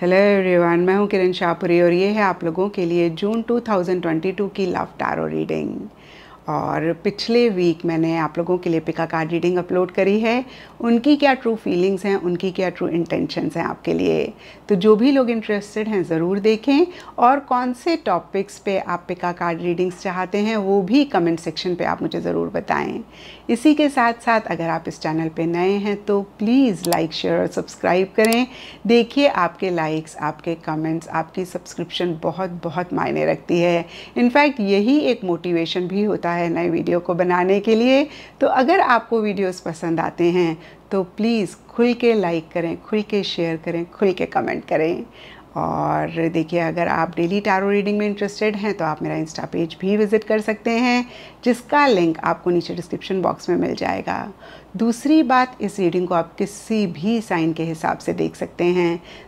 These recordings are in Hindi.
हेलो एवरीवन मैं हूं किरण शाहपुरी और ये है आप लोगों के लिए जून 2022 की लव टैरो रीडिंग और पिछले वीक मैंने आप लोगों के लिए पिका कार्ड रीडिंग अपलोड करी है उनकी क्या ट्रू फीलिंग्स हैं उनकी क्या ट्रू इंटेंशंस हैं आपके लिए तो जो भी लोग इंटरेस्टेड हैं ज़रूर देखें और कौन से टॉपिक्स पे आप पिका कार्ड रीडिंग्स चाहते हैं वो भी कमेंट सेक्शन पे आप मुझे ज़रूर बताएं इसी के साथ साथ अगर आप इस चैनल पर नए हैं तो प्लीज़ लाइक शेयर और सब्सक्राइब करें देखिए आपके लाइक्स आपके कमेंट्स आपकी सब्सक्रिप्शन बहुत बहुत मायने रखती है इनफैक्ट यही एक मोटिवेशन भी होता है है नए वीडियो को बनाने के लिए तो अगर आपको वीडियोस पसंद आते हैं तो प्लीज़ खुल के लाइक करें खुल के शेयर करें खुल के कमेंट करें और देखिए अगर आप डेली टैरो रीडिंग में इंटरेस्टेड हैं तो आप मेरा इंस्टा पेज भी विज़िट कर सकते हैं जिसका लिंक आपको नीचे डिस्क्रिप्शन बॉक्स में मिल जाएगा दूसरी बात इस रीडिंग को आप किसी भी साइन के हिसाब से देख सकते हैं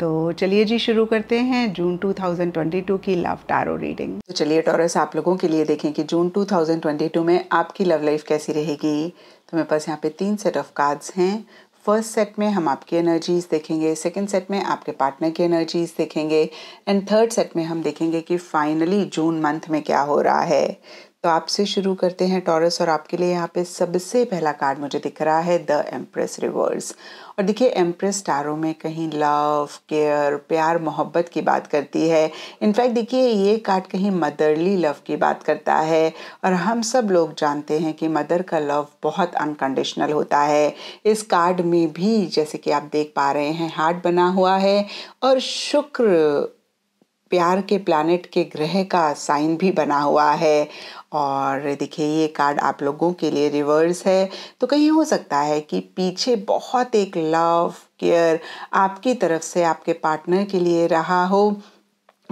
तो चलिए जी शुरू करते हैं जून 2022 की लव टारो रीडिंग तो चलिए टॉरस आप लोगों के लिए देखें कि जून 2022 में आपकी लव लाइफ कैसी रहेगी तो मेरे पास यहाँ पे तीन सेट ऑफ कार्ड्स हैं फर्स्ट सेट में हम आपकी एनर्जीज देखेंगे सेकंड सेट में आपके पार्टनर की एनर्जीज देखेंगे एंड थर्ड सेट में हम देखेंगे कि फाइनली जून मंथ में क्या हो रहा है तो आपसे शुरू करते हैं टॉरस और आपके लिए यहाँ पे सबसे पहला कार्ड मुझे दिख रहा है द एम्प्रेस रिवर्स और देखिए एम्प्रेस टारों में कहीं लव केयर प्यार मोहब्बत की बात करती है इनफैक्ट देखिए ये कार्ड कहीं मदरली लव की बात करता है और हम सब लोग जानते हैं कि मदर का लव बहुत अनकंडीशनल होता है इस कार्ड में भी जैसे कि आप देख पा रहे हैं हार्ट बना हुआ है और शुक्र प्यार के प्लानट के ग्रह का साइन भी बना हुआ है और देखिए ये कार्ड आप लोगों के लिए रिवर्स है तो कहीं हो सकता है कि पीछे बहुत एक लव केयर आपकी तरफ से आपके पार्टनर के लिए रहा हो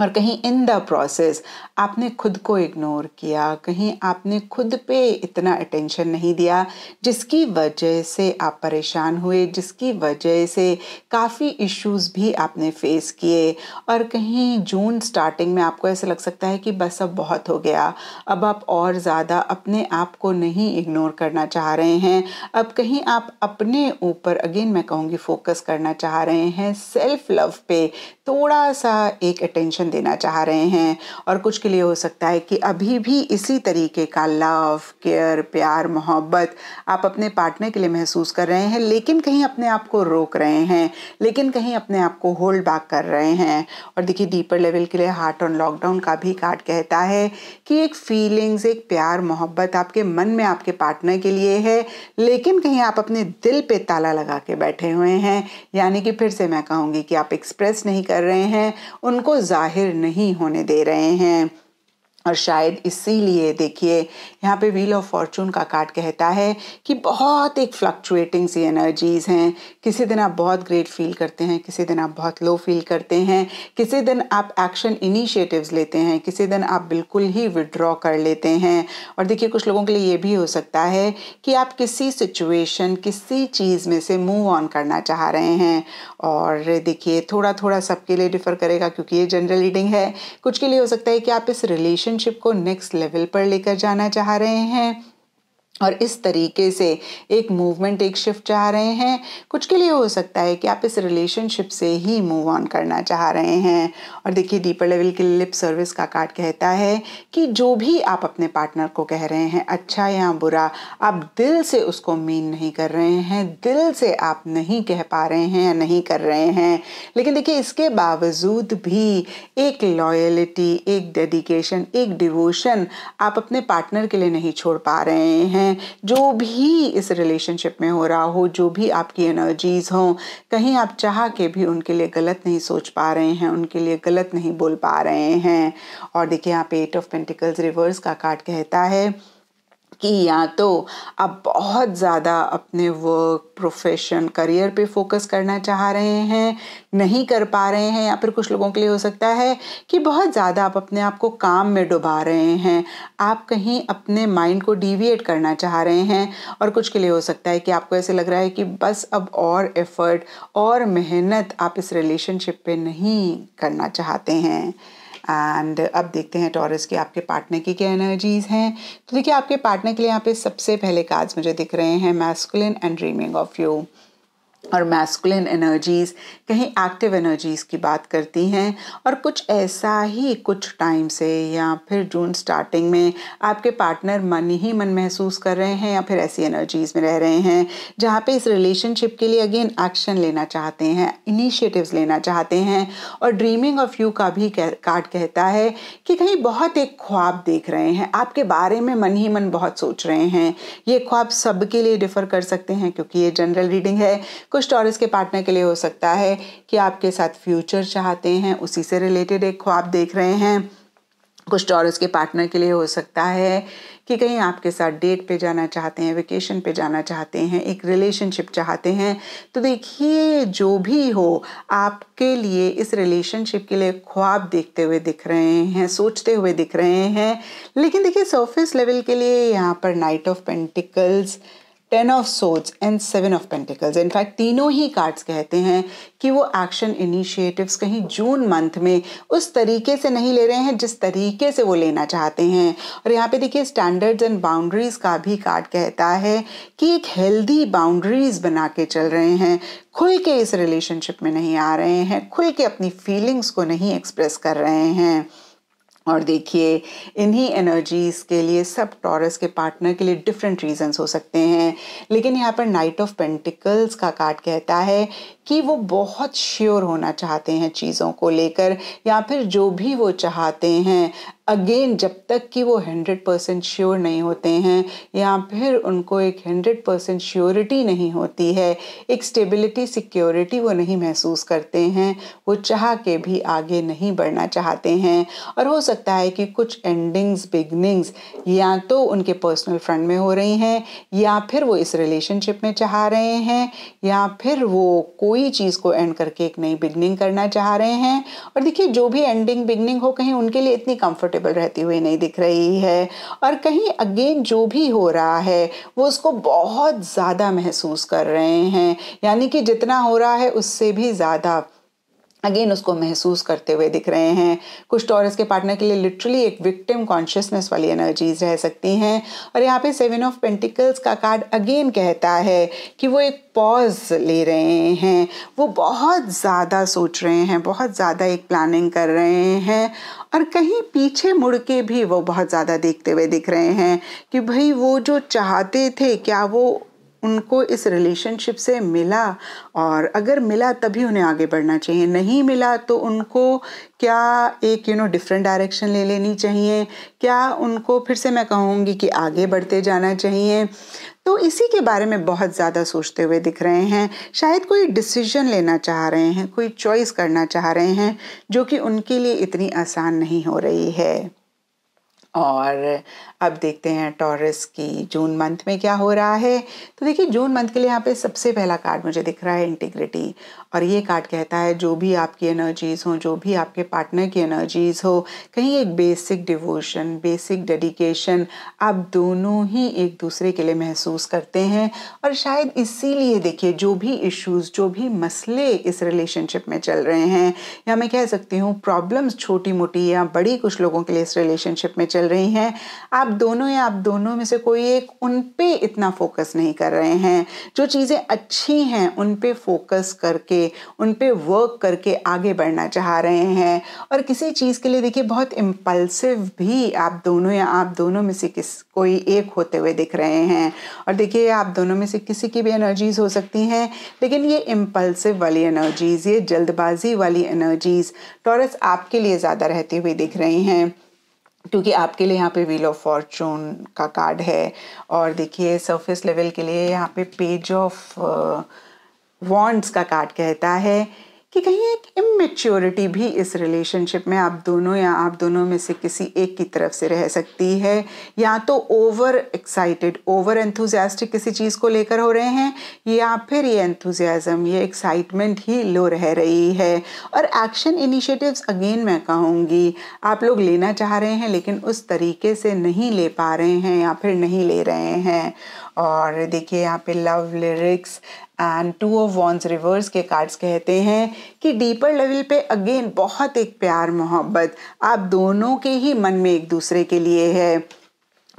और कहीं इन द प्रोसेस आपने खुद को इग्नोर किया कहीं आपने खुद पे इतना अटेंशन नहीं दिया जिसकी वजह से आप परेशान हुए जिसकी वजह से काफ़ी इश्यूज भी आपने फेस किए और कहीं जून स्टार्टिंग में आपको ऐसा लग सकता है कि बस अब बहुत हो गया अब आप और ज़्यादा अपने आप को नहीं इग्नोर करना चाह रहे हैं अब कहीं आप अपने ऊपर अगेन मैं कहूँगी फोकस करना चाह रहे हैं सेल्फ लव पे थोड़ा सा एक अटेंशन एक्शन देना चाह रहे हैं और कुछ के लिए हो सकता है कि अभी भी इसी तरीके का लव केयर प्यार मोहब्बत आप अपने पार्टनर के लिए महसूस कर रहे हैं लेकिन कहीं अपने आप को रोक रहे हैं लेकिन कहीं अपने आप को होल्ड बैक कर रहे हैं और देखिए डीपर लेवल के लिए हार्ट ऑन लॉकडाउन का भी कार्ड कहता है कि एक फीलिंग्स एक प्यार मोहब्बत आपके मन में आपके पार्टनर के लिए है लेकिन कहीं आप अपने दिल पे ताला लगा के बैठे हुए हैं यानी कि फिर से मैं कहूँगी कि आप एक्सप्रेस नहीं कर रहे हैं उनको जाहिर जाहिर नहीं होने दे रहे हैं और शायद इसीलिए देखिए यहाँ पे व्हील ऑफ फॉर्चून का कार्ड कहता है कि बहुत एक फ्लक्चुएटिंग सी एनर्जीज़ हैं किसी दिन आप बहुत ग्रेट फील करते हैं किसी दिन आप बहुत लो फील करते हैं किसी दिन आप एक्शन इनिशिएटिव्स लेते हैं किसी दिन आप बिल्कुल ही विड्रॉ कर लेते हैं और देखिए कुछ लोगों के लिए ये भी हो सकता है कि आप किसी सिचुएशन किसी चीज़ में से मूव ऑन करना चाह रहे हैं और देखिए थोड़ा थोड़ा सबके लिए डिफ़र करेगा क्योंकि ये जनरल रीडिंग है कुछ के लिए हो सकता है कि आप इस रिलेशन रिलेशनशिप को नेक्स्ट लेवल पर लेकर जाना चाह रहे हैं और इस तरीके से एक मूवमेंट एक शिफ्ट चाह रहे हैं कुछ के लिए हो सकता है कि आप इस रिलेशनशिप से ही मूव ऑन करना चाह रहे हैं और देखिए डीपर लेवल के लिप सर्विस का कार्ड कहता है कि जो भी आप अपने पार्टनर को कह रहे हैं अच्छा या बुरा आप दिल से उसको मीन नहीं कर रहे हैं दिल से आप नहीं कह पा रहे हैं या नहीं कर रहे हैं लेकिन देखिए इसके बावजूद भी एक लॉयलिटी एक डेडिकेशन एक डिवोशन आप अपने पार्टनर के लिए नहीं छोड़ पा रहे हैं हैं जो भी इस रिलेशनशिप में हो रहा हो जो भी आपकी एनर्जीज़ हो कहीं आप चाह के भी उनके लिए गलत नहीं सोच पा रहे हैं उनके लिए गलत नहीं बोल पा रहे हैं और देखिए यहाँ पे एट ऑफ पेंटिकल्स रिवर्स का कार्ड कहता है कि या तो आप बहुत ज़्यादा अपने वर्क प्रोफेशन करियर पे फोकस करना चाह रहे हैं नहीं कर पा रहे हैं या फिर कुछ लोगों के लिए हो सकता है कि बहुत ज़्यादा आप अपने आप को काम में डुबा रहे हैं आप कहीं अपने माइंड को डिविएट करना चाह रहे हैं और कुछ के लिए हो सकता है कि आपको ऐसे लग रहा है कि बस अब और एफर्ट और मेहनत आप इस रिलेशनशिप पे नहीं करना चाहते हैं एंड अब देखते हैं टॉरस के आपके पार्टनर की क्या एनर्जीज़ हैं तो देखिए आपके पार्टनर के लिए यहाँ पे सबसे पहले कार्ड्स मुझे दिख रहे हैं masculine and dreaming of you और मैस्कुलिन एनर्जीज़ कहीं एक्टिव एनर्जीज़ की बात करती हैं और कुछ ऐसा ही कुछ टाइम से या फिर जून स्टार्टिंग में आपके पार्टनर मन ही मन महसूस कर रहे हैं या फिर ऐसी एनर्जीज़ में रह रहे हैं जहाँ पे इस रिलेशनशिप के लिए अगेन एक्शन लेना चाहते हैं इनिशिएटिव्स लेना चाहते हैं और ड्रीमिंग ऑफ यू का भी कार्ड कहता है कि कहीं बहुत एक ख्वाब देख रहे हैं आपके बारे में मन ही मन बहुत सोच रहे हैं ये ख्वाब सबके लिए डिफ़र कर सकते हैं क्योंकि ये जनरल रीडिंग है कुछ टॉरस के पार्टनर के लिए हो सकता है कि आपके साथ फ्यूचर चाहते हैं उसी से रिलेटेड एक ख्वाब देख रहे हैं कुछ टॉरस के पार्टनर के लिए हो सकता है कि कहीं आपके साथ डेट पे जाना चाहते हैं वेकेशन पे जाना चाहते हैं एक रिलेशनशिप चाहते हैं तो देखिए जो भी हो आपके लिए इस रिलेशनशिप के लिए ख्वाब देखते हुए दिख रहे हैं सोचते हुए दिख रहे हैं लेकिन देखिए सरफेस लेवल के लिए यहाँ पर knight of pentacles ten of swords and seven of pentacles in fact तीनों ही कार्ड्स कहते हैं कि वो एक्शन इनिशिएटिव्स कहीं जून मंथ में उस तरीके से नहीं ले रहे हैं जिस तरीके से वो लेना चाहते हैं और यहाँ पे देखिए स्टैंडर्ड्स एंड बाउंड्रीज़ का भी कार्ड कहता है कि एक हेल्दी बाउंड्रीज़ बना के चल रहे हैं खुल के इस रिलेशनशिप में नहीं आ रहे हैं खुल के अपनी फीलिंग्स को नहीं एक्सप्रेस कर रहे हैं और देखिए इन्हीं एनर्जीज़ के लिए सब टॉरस के पार्टनर के लिए डिफरेंट रीजंस हो सकते हैं लेकिन यहाँ पर नाइट ऑफ पेंटिकल्स का कार्ड कहता है कि वो बहुत श्योर होना चाहते हैं चीज़ों को लेकर या फिर जो भी वो चाहते हैं अगेन जब तक कि वो हंड्रेड परसेंट श्योर नहीं होते हैं या फिर उनको एक हंड्रेड परसेंट श्योरिटी नहीं होती है एक स्टेबिलिटी सिक्योरिटी वो नहीं महसूस करते हैं वो चाह के भी आगे नहीं बढ़ना चाहते हैं और हो सकता है कि कुछ एंडिंग्स बिगनिंग्स या तो उनके पर्सनल फ्रंट में हो रही हैं या फिर वो इस रिलेशनशिप में चाह रहे हैं या फिर वो कोई कोई चीज़ को एंड करके एक नई बिगनिंग करना चाह रहे हैं और देखिए जो भी एंडिंग बिगनिंग हो कहीं उनके लिए इतनी कंफर्टेबल रहती हुई नहीं दिख रही है और कहीं अगेन जो भी हो रहा है वो उसको बहुत ज़्यादा महसूस कर रहे हैं यानी कि जितना हो रहा है उससे भी ज़्यादा अगेन उसको महसूस करते हुए दिख रहे हैं कुछ टॉरस के पार्टनर के लिए लिटरली एक विक्टिम कॉन्शियसनेस वाली एनर्जीज रह सकती हैं और यहाँ पे सेवन ऑफ पेंटिकल्स का कार्ड अगेन कहता है कि वो एक पॉज ले रहे हैं वो बहुत ज़्यादा सोच रहे हैं बहुत ज़्यादा एक प्लानिंग कर रहे हैं और कहीं पीछे मुड़ के भी वो बहुत ज़्यादा देखते हुए दिख रहे हैं कि भाई वो जो चाहते थे क्या वो उनको इस रिलेशनशिप से मिला और अगर मिला तभी उन्हें आगे बढ़ना चाहिए नहीं मिला तो उनको क्या एक यू नो डिफरेंट डायरेक्शन ले लेनी चाहिए क्या उनको फिर से मैं कहूँगी कि आगे बढ़ते जाना चाहिए तो इसी के बारे में बहुत ज़्यादा सोचते हुए दिख रहे हैं शायद कोई डिसीजन लेना चाह रहे हैं कोई चॉइस करना चाह रहे हैं जो कि उनके लिए इतनी आसान नहीं हो रही है और अब देखते हैं टॉरस की जून मंथ में क्या हो रहा है तो देखिए जून मंथ के लिए यहाँ पे सबसे पहला कार्ड मुझे दिख रहा है इंटीग्रिटी और ये कार्ड कहता है जो भी आपकी एनर्जीज़ हो जो भी आपके पार्टनर की एनर्जीज़ हो कहीं एक बेसिक डिवोशन बेसिक डेडिकेशन आप दोनों ही एक दूसरे के लिए महसूस करते हैं और शायद इसीलिए देखिए जो भी इश्यूज़ जो भी मसले इस रिलेशनशिप में चल रहे हैं या मैं कह सकती हूँ प्रॉब्लम्स छोटी मोटी या बड़ी कुछ लोगों के लिए इस रिलेशनशिप में चल चल रही हैं आप दोनों या आप दोनों में से कोई एक उन पे इतना फोकस नहीं कर रहे हैं जो चीज़ें अच्छी हैं उन पे फोकस करके उन पे वर्क करके आगे बढ़ना चाह रहे हैं और किसी चीज़ के लिए देखिए बहुत इम्पल्सिव भी आप दोनों या आप दोनों में से किस कोई एक होते हुए दिख रहे हैं और देखिए आप दोनों में से किसी की भी एनर्जीज़ हो सकती हैं लेकिन ये इम्पल्सिव वाली एनर्जीज़ ये जल्दबाजी वाली एनर्जीज़ टॉरस आपके लिए ज़्यादा रहती हुई दिख रही हैं क्योंकि आपके लिए यहाँ पे व्हील ऑफ फॉर्चून का कार्ड है और देखिए सरफेस लेवल के लिए यहाँ पे पेज ऑफ वॉन्ट्स का कार्ड कहता है कि कहीं एक इमेच्योरिटी भी इस रिलेशनशिप में आप दोनों या आप दोनों में से किसी एक की तरफ से रह सकती है या तो ओवर एक्साइटेड ओवर एंथुजियास्टिक किसी चीज़ को लेकर हो रहे हैं या फिर ये एंथुजियाज़म ये एक्साइटमेंट ही लो रह रही है और एक्शन इनिशिएटिव्स अगेन मैं कहूँगी आप लोग लेना चाह रहे हैं लेकिन उस तरीके से नहीं ले पा रहे हैं या फिर नहीं ले रहे हैं और देखिए यहाँ पे love lyrics and two of wands reverse के कार्ड्स कहते हैं कि डीपर लेवल पे अगेन बहुत एक प्यार मोहब्बत आप दोनों के ही मन में एक दूसरे के लिए है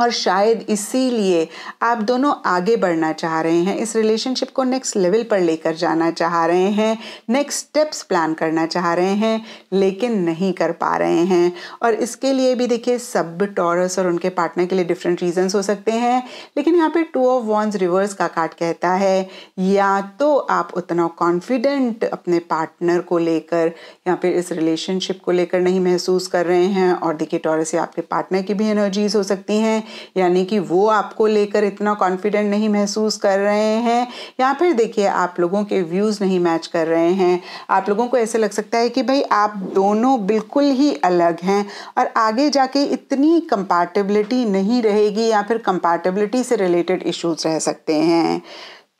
और शायद इसीलिए आप दोनों आगे बढ़ना चाह रहे हैं इस रिलेशनशिप को नेक्स्ट लेवल पर लेकर जाना चाह रहे हैं नेक्स्ट स्टेप्स प्लान करना चाह रहे हैं लेकिन नहीं कर पा रहे हैं और इसके लिए भी देखिए सब टॉरस और उनके पार्टनर के लिए डिफरेंट रीजंस हो सकते हैं लेकिन यहाँ पे टू ऑफ वॉन्स रिवर्स का कार्ड कहता है या तो आप उतना कॉन्फिडेंट अपने पार्टनर को लेकर या फिर इस रिलेशनशिप को लेकर नहीं महसूस कर रहे हैं और देखिए टॉरस या आपके पार्टनर की भी एनर्जीज हो सकती हैं यानी कि वो आपको लेकर इतना कॉन्फिडेंट नहीं महसूस कर रहे हैं या फिर देखिए आप लोगों के व्यूज़ नहीं मैच कर रहे हैं आप लोगों को ऐसे लग सकता है कि भाई आप दोनों बिल्कुल ही अलग हैं और आगे जाके इतनी कंपैटिबिलिटी नहीं रहेगी या फिर कंपैटिबिलिटी से रिलेटेड इश्यूज रह सकते हैं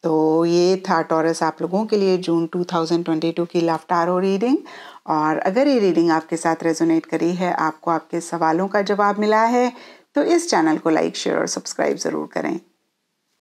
तो ये था टॉरस आप लोगों के लिए जून 2022 की लव टारो रीडिंग और अगर ये रीडिंग आपके साथ रेजोनेट करी है आपको आपके सवालों का जवाब मिला है तो इस चैनल को लाइक शेयर और सब्सक्राइब ज़रूर करें